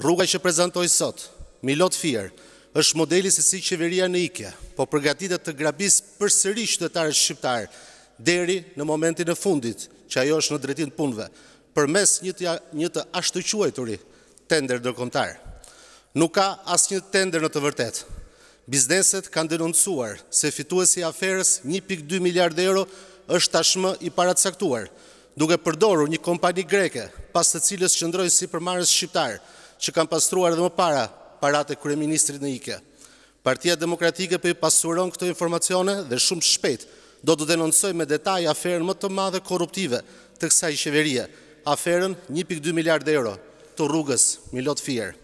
Rruga që prezentoj sot, Milot Fier, është modeli se si qeveria në ike, po përgatitet të grabis për sëri qëtëtarës shqiptarë, deri në momentin e fundit që ajo është në dretin punve, për mes një të ashtëquajturi tender dërkontarë. Nuk ka asë një tender në të vërtet. Bizneset kanë denoncuar se fituesi aferës 1.2 miliard euro është tashmë i paratsaktuar duke përdoru një kompani greke, pas të cilës qëndrojë si përmarës shqiptarë, që kanë pastruar dhe më para parat e kryeministrit në Ike. Partia Demokratike për i pasuron këto informacione dhe shumë shpet do të denonsoj me detaj aferën më të madhe korruptive të kësa i qeveria, aferën 1.2 miliard euro të rrugës Milot Fierë.